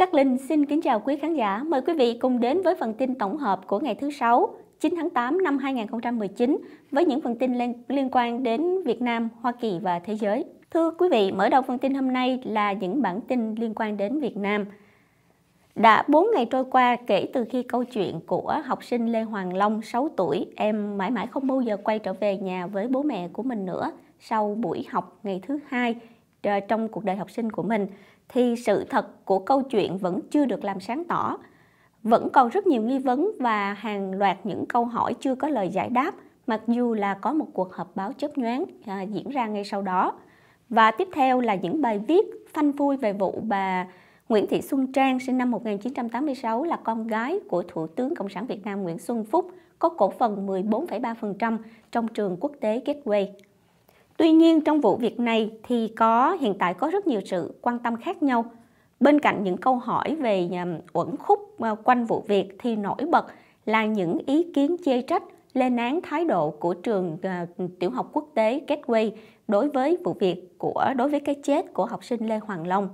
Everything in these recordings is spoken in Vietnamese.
Các Linh xin kính chào quý khán giả. Mời quý vị cùng đến với phần tin tổng hợp của ngày thứ Sáu, 9 tháng 8 năm 2019 với những phần tin liên, liên quan đến Việt Nam, Hoa Kỳ và thế giới. Thưa quý vị, mở đầu phần tin hôm nay là những bản tin liên quan đến Việt Nam. Đã 4 ngày trôi qua kể từ khi câu chuyện của học sinh Lê Hoàng Long 6 tuổi, em mãi mãi không bao giờ quay trở về nhà với bố mẹ của mình nữa sau buổi học ngày thứ hai ờ, trong cuộc đời học sinh của mình thì sự thật của câu chuyện vẫn chưa được làm sáng tỏ. Vẫn còn rất nhiều nghi vấn và hàng loạt những câu hỏi chưa có lời giải đáp, mặc dù là có một cuộc họp báo chớp nhoáng à, diễn ra ngay sau đó. Và tiếp theo là những bài viết phanh phui về vụ bà Nguyễn Thị Xuân Trang sinh năm 1986 là con gái của Thủ tướng Cộng sản Việt Nam Nguyễn Xuân Phúc có cổ phần 14,3% trong trường quốc tế Gateway Tuy nhiên trong vụ việc này thì có hiện tại có rất nhiều sự quan tâm khác nhau. Bên cạnh những câu hỏi về à, uẩn khúc à, quanh vụ việc thì nổi bật là những ý kiến chê trách lên án thái độ của trường à, tiểu học quốc tế Gateway đối với vụ việc của đối với cái chết của học sinh Lê Hoàng Long.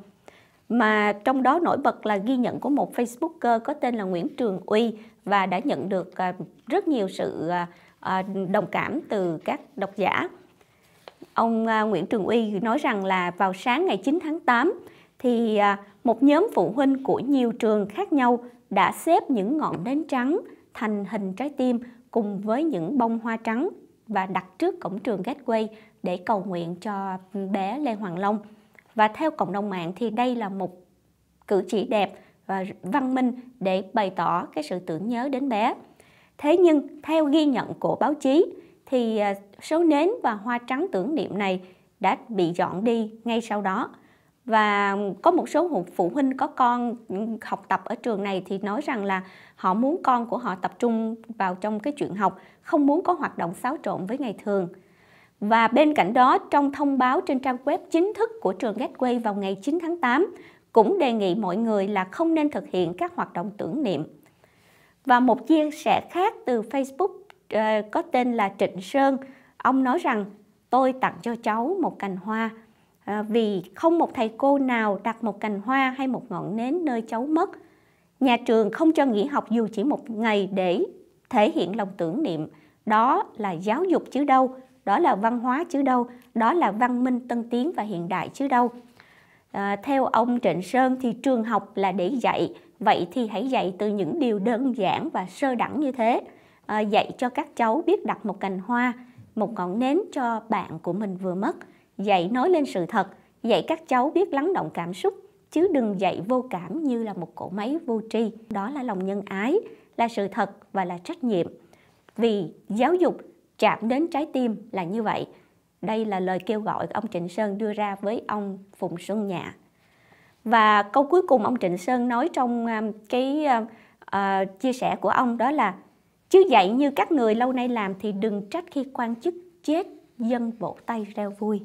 Mà trong đó nổi bật là ghi nhận của một Facebooker có tên là Nguyễn Trường Uy và đã nhận được rất nhiều sự đồng cảm từ các độc giả ông à, Nguyễn Trường Uy nói rằng là vào sáng ngày 9 tháng 8 thì à, một nhóm phụ huynh của nhiều trường khác nhau đã xếp những ngọn nến trắng thành hình trái tim cùng với những bông hoa trắng và đặt trước cổng trường Gateway để cầu nguyện cho bé Lê Hoàng Long. Và theo cộng đồng mạng thì đây là một cử chỉ đẹp và văn minh để bày tỏ cái sự tưởng nhớ đến bé. Thế nhưng theo ghi nhận của báo chí thì à, số nến và hoa trắng tưởng niệm này đã bị dọn đi ngay sau đó và có một số phụ huynh có con ừ, học tập ở trường này thì nói rằng là họ muốn con của họ tập trung vào trong cái chuyện học không muốn có hoạt động xáo trộn với ngày thường và bên cạnh đó trong thông báo trên trang web chính thức của trường Gateway vào ngày 9 tháng 8 cũng đề nghị mọi người là không nên thực hiện các hoạt động tưởng niệm và một chia sẻ khác từ Facebook Ờ, có tên là Trịnh Sơn. Ông nói rằng tôi tặng cho cháu một cành hoa ờ, vì không một thầy cô nào đặt một cành hoa hay một ngọn nến nơi cháu mất. Nhà trường không cho nghỉ học dù chỉ một ngày để thể hiện lòng tưởng niệm. Đó là giáo dục chứ đâu, đó là văn hóa chứ đâu, đó là văn minh tân tiến và hiện đại chứ đâu. À, theo ông Trịnh Sơn thì trường học là để dạy, vậy thì hãy dạy từ những điều đơn giản và sơ đẳng như thế. Ờ, dạy cho các cháu biết đặt một cành hoa, một ngọn nến cho bạn của mình vừa mất, dạy nói lên sự thật, dạy các cháu biết lắng động cảm xúc chứ đừng dạy vô cảm như là một cỗ máy vô tri. Đó là lòng nhân ái, là sự thật và là trách nhiệm. Vì giáo dục chạm đến trái tim là như vậy. Đây là lời kêu gọi ông Trịnh Sơn đưa ra với ông Phùng Xuân Nhạ. Và câu cuối cùng ông Trịnh Sơn nói trong um, cái uh, chia sẻ của ông đó là Chứ dạy như các người lâu nay làm thì đừng trách khi quan chức chết, dân bộ tay reo vui.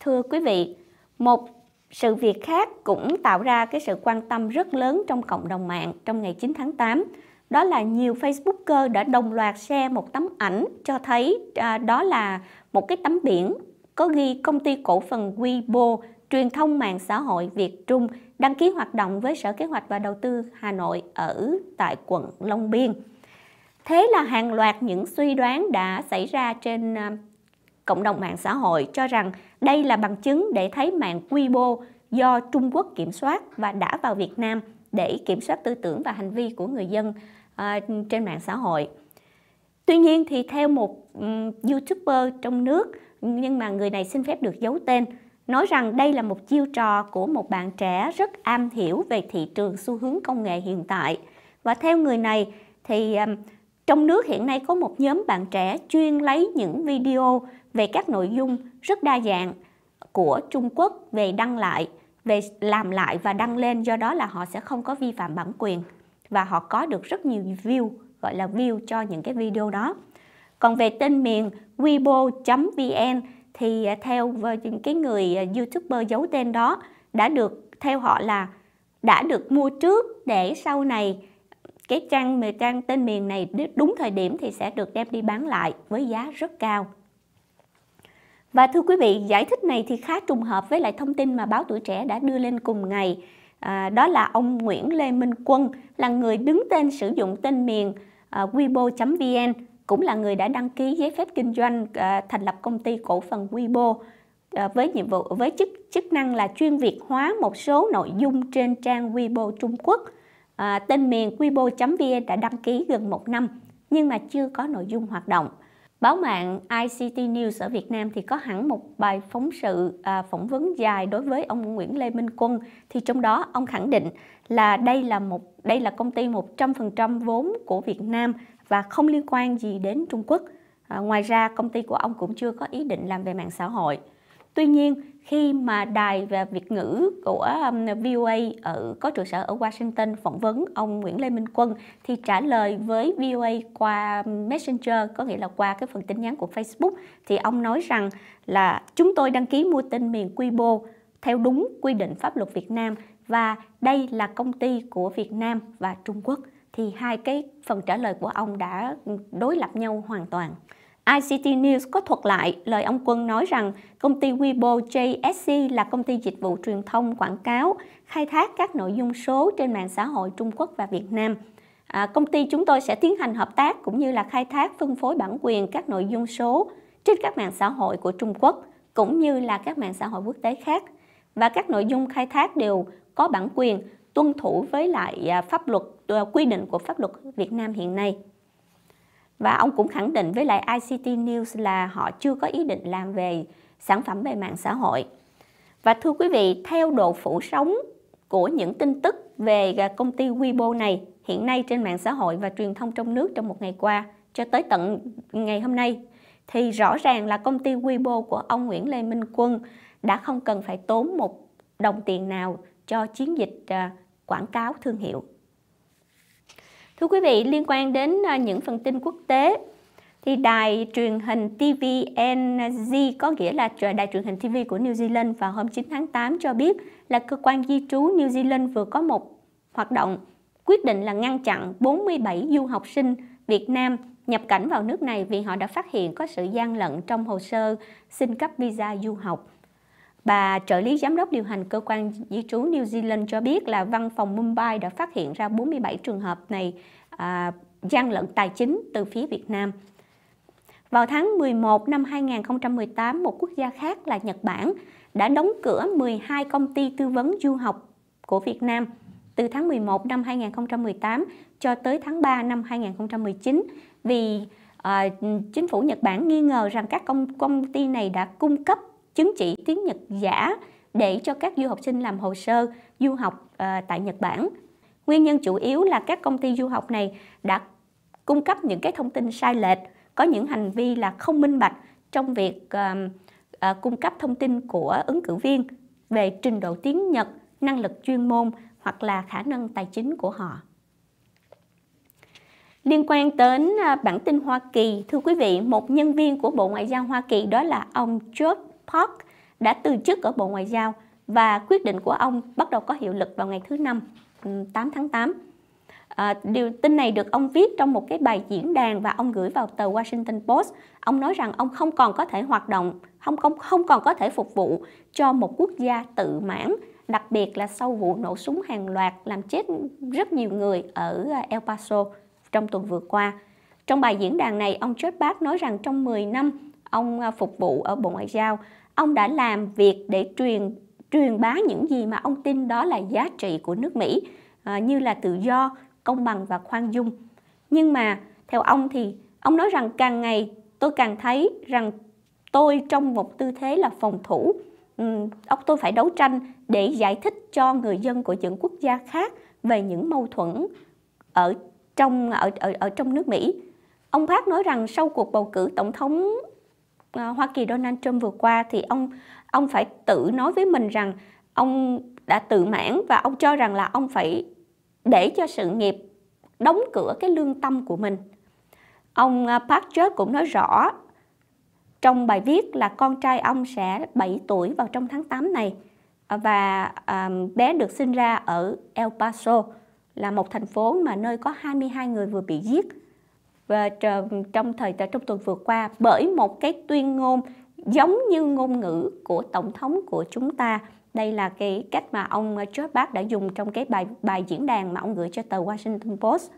Thưa quý vị, một sự việc khác cũng tạo ra cái sự quan tâm rất lớn trong cộng đồng mạng trong ngày 9 tháng 8. Đó là nhiều Facebooker đã đồng loạt share một tấm ảnh cho thấy à, đó là một cái tấm biển có ghi công ty cổ phần Weibo truyền thông mạng xã hội Việt Trung đăng ký hoạt động với Sở Kế hoạch và Đầu tư Hà Nội ở tại quận Long Biên. Thế là hàng loạt những suy đoán đã xảy ra trên à, cộng đồng mạng xã hội cho rằng đây là bằng chứng để thấy mạng Weibo do Trung Quốc kiểm soát và đã vào Việt Nam để kiểm soát tư tưởng và hành vi của người dân uh, trên mạng xã hội. Tuy nhiên thì theo một um, YouTuber trong nước nhưng mà người này xin phép được giấu tên nói rằng đây là một chiêu trò của một bạn trẻ rất am hiểu về thị trường xu hướng công nghệ hiện tại. Và theo người này thì trong nước hiện nay có một nhóm bạn trẻ chuyên lấy những video về các nội dung rất đa dạng của Trung Quốc về đăng lại, về làm lại và đăng lên do đó là họ sẽ không có vi phạm bản quyền và họ có được rất nhiều view gọi là view cho những cái video đó. Còn về tên miền weibo.vn thì à, theo ờ, những cái người à, youtuber giấu tên đó đã được theo họ là đã được mua trước để sau này cái trang mề trang tên miền này đúng thời điểm thì sẽ được đem đi bán lại với giá rất cao. Và thưa quý vị, giải thích này thì khá trùng hợp với lại thông tin mà báo tuổi trẻ đã đưa lên cùng ngày. À, đó là ông Nguyễn Lê Minh Quân là người đứng tên sử dụng tên miền à, weibo.vn cũng là người đã đăng ký giấy phép kinh doanh à, thành lập công ty cổ phần Weibo à, với nhiệm vụ với chức chức năng là chuyên việt hóa một số nội dung trên trang Weibo Trung Quốc. À, tên miền weibo.vn đã đăng ký gần một năm nhưng mà chưa có nội dung hoạt động. Báo mạng ICT News ở Việt Nam thì có hẳn một bài phóng sự à, phỏng vấn dài đối với ông Nguyễn Lê Minh Quân thì trong đó ông khẳng định là đây là một đây là công ty 100% vốn của Việt Nam và không liên quan gì đến Trung Quốc. À, ngoài ra công ty của ông cũng chưa có ý định làm về mạng xã hội. Tuy nhiên khi mà đài và Việt ngữ của um, VOA ở có trụ sở ở Washington phỏng vấn ông Nguyễn Lê Minh Quân thì trả lời với VOA qua Messenger có nghĩa là qua cái phần tin nhắn của Facebook thì ông nói rằng là chúng tôi đăng ký mua tên miền Weibo theo đúng quy định pháp luật Việt Nam và đây là công ty của Việt Nam và Trung Quốc thì hai cái phần trả lời của ông đã ừ, đối lập nhau hoàn toàn. ICT News có thuật lại lời ông Quân nói rằng công ty Weibo JSC là công ty dịch vụ truyền thông quảng cáo, khai thác các nội dung số trên mạng xã hội Trung Quốc và Việt Nam. À, công ty chúng tôi sẽ tiến hành hợp tác cũng như là khai thác phân phối bản quyền các nội dung số trên các mạng xã hội của Trung Quốc cũng như là các mạng xã hội quốc tế khác và các nội dung khai thác đều có bản quyền tuân thủ với lại à, pháp luật à, quy định của pháp luật Việt Nam hiện nay. Và ông cũng khẳng định với lại ICT News là họ chưa có ý định làm về sản phẩm về mạng xã hội. Và thưa quý vị, theo độ phủ sóng của những tin tức về công ty Weibo này hiện nay trên mạng xã hội và truyền thông trong nước trong một ngày qua cho tới tận ngày hôm nay thì rõ ràng là công ty Weibo của ông Nguyễn Lê Minh Quân đã không cần phải tốn một đồng tiền nào cho chiến dịch à, quảng cáo thương hiệu Thưa quý vị, liên quan đến à, những phần tin quốc tế, thì đài truyền hình TVNZ có nghĩa là đài truyền hình TV của New Zealand vào hôm 9 tháng 8 cho biết là cơ quan di trú New Zealand vừa có một hoạt động quyết định là ngăn chặn 47 du học sinh Việt Nam nhập cảnh vào nước này vì họ đã phát hiện có sự gian lận trong hồ sơ xin cấp visa du học. Bà trợ lý giám đốc điều hành cơ quan di trú New Zealand cho biết là văn phòng Mumbai đã phát hiện ra 47 trường hợp này à, gian lận tài chính từ phía Việt Nam. Vào tháng 11 năm 2018, một quốc gia khác là Nhật Bản đã đóng cửa 12 công ty tư vấn du học của Việt Nam từ tháng 11 năm 2018 cho tới tháng 3 năm 2019 vì à, chính phủ Nhật Bản nghi ngờ rằng các công, công ty này đã cung cấp chứng chỉ tiếng Nhật giả để cho các du học sinh làm hồ sơ du học à, tại Nhật Bản. Nguyên nhân chủ yếu là các công ty du học này đã cung cấp những cái thông tin sai lệch, có những hành vi là không minh bạch trong việc à, à, cung cấp thông tin của ứng cử viên về trình độ tiếng Nhật, năng lực chuyên môn hoặc là khả năng tài chính của họ. Liên quan đến bản tin Hoa Kỳ, thưa quý vị, một nhân viên của Bộ Ngoại giao Hoa Kỳ đó là ông George Park đã từ chức ở Bộ Ngoại giao và quyết định của ông bắt đầu có hiệu lực vào ngày thứ Năm 8 ừ, tháng 8. À, điều tin này được ông viết trong một cái bài diễn đàn và ông gửi vào tờ Washington Post. Ông nói rằng ông không còn có thể hoạt động, không không không còn có thể phục vụ cho một quốc gia tự mãn, đặc biệt là sau vụ nổ súng hàng loạt làm chết rất nhiều người ở à, El Paso trong tuần vừa qua. Trong bài diễn đàn này, ông Church Bach nói rằng trong 10 năm ông à, phục vụ ở Bộ Ngoại giao, ông đã làm việc để truyền truyền bá những gì mà ông tin đó là giá trị của nước Mỹ à, như là tự do, công bằng và khoan dung. Nhưng mà theo ông thì ông nói rằng càng ngày tôi càng thấy rằng tôi trong một tư thế là phòng thủ ông tôi phải đấu tranh để giải thích cho người dân của những quốc gia khác về những mâu thuẫn ở trong ở ở, ở trong nước Mỹ. Ông Park nói rằng sau cuộc bầu cử tổng thống Ờ, Hoa Kỳ Donald Trump vừa qua thì ông ông phải tự nói với mình rằng ông đã tự mãn và ông cho rằng là ông phải để cho sự nghiệp đóng cửa cái lương tâm của mình. Ông ờ, Park Church cũng nói rõ trong bài viết là con trai ông sẽ 7 tuổi vào trong tháng 8 này ờ, và bé được sinh ra ở El Paso là một thành phố mà nơi có 22 người vừa bị giết và trong thời trong tuần vừa qua bởi một cái tuyên ngôn giống như ngôn ngữ của tổng thống của chúng ta đây là cái cách mà ông ờ, George Bác đã dùng trong cái bài bài diễn đàn mà ông gửi cho tờ Washington Post.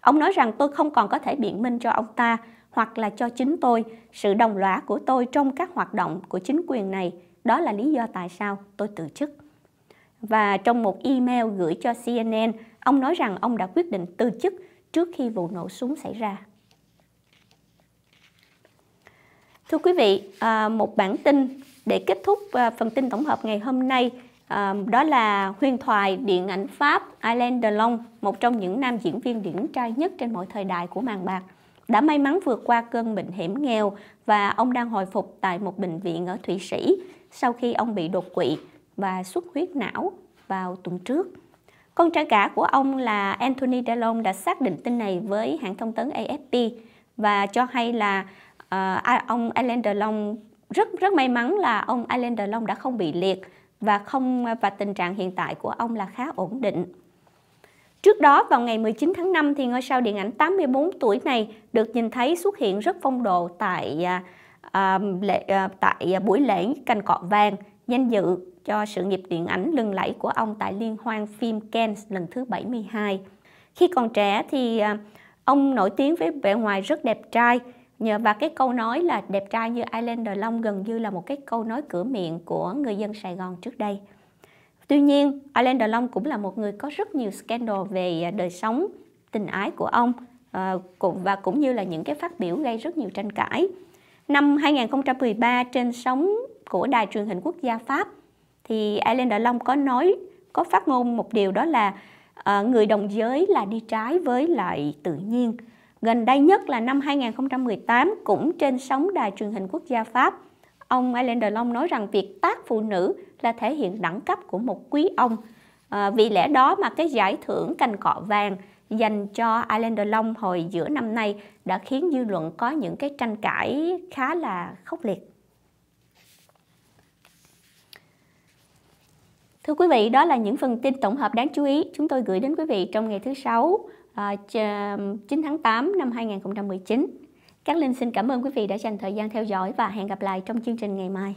Ông nói rằng tôi không còn có thể biện minh cho ông ta hoặc là cho chính tôi sự đồng lõa của tôi trong các hoạt động của chính quyền này. Đó là lý do tại sao tôi từ chức. Và trong một email gửi cho CNN, ông nói rằng ông đã quyết định từ chức trước khi vụ nổ súng xảy ra. Thưa quý vị, à, một bản tin để kết thúc à, phần tin tổng hợp ngày hôm nay à, đó là huyền thoại điện ảnh Pháp Alain Delon, một trong những nam diễn viên điển trai nhất trên mọi thời đại của màn bạc, đã may mắn vượt qua cơn bệnh hiểm nghèo và ông đang hồi phục tại một bệnh viện ở Thụy Sĩ sau khi ông bị đột quỵ và xuất huyết não vào tuần trước. Con trai cả của ông là Anthony Delon đã xác định tin này với hãng thông tấn AFP và cho hay là uh, ông Alain Delon rất rất may mắn là ông Alain Delon đã không bị liệt và không và tình trạng hiện tại của ông là khá ổn định. Trước đó vào ngày 19 tháng 5 thì ngôi sao điện ảnh 84 tuổi này được nhìn thấy xuất hiện rất phong độ tại à, à, lễ, à, tại buổi lễ cành cọ vàng danh dự cho sự nghiệp điện ảnh lừng lẫy của ông tại liên hoan phim Cannes lần thứ 72. Khi còn trẻ thì à, ông nổi tiếng với vẻ ngoài rất đẹp trai, và cái câu nói là đẹp trai như Islander Long gần như là một cái câu nói cửa miệng của người dân Sài Gòn trước đây tuy nhiên Islander Long cũng là một người có rất nhiều scandal về à, đời sống tình ái của ông ờ, và cũng như là những cái phát biểu gây rất nhiều tranh cãi năm 2013 trên sóng của đài truyền hình quốc gia Pháp thì Islander Long có nói có phát ngôn một điều đó là ờ, người đồng giới là đi trái với lại tự nhiên Gần đây nhất là năm 2018 cũng trên sóng đài truyền hình quốc gia Pháp, ông Alain Delon nói rằng việc tác phụ nữ là thể hiện đẳng cấp của một quý ông. À, vì lẽ đó mà cái giải thưởng cành cọ vàng dành cho Alain Delon hồi giữa năm nay đã khiến dư luận có những cái tranh cãi khá là khốc liệt. Thưa quý vị, đó là những phần tin tổng hợp đáng chú ý chúng tôi gửi đến quý vị trong ngày thứ Sáu 9 ờ, tháng 8 năm 2019. Các Linh xin cảm ơn quý vị đã dành thời gian theo dõi và hẹn gặp lại trong chương trình ngày mai.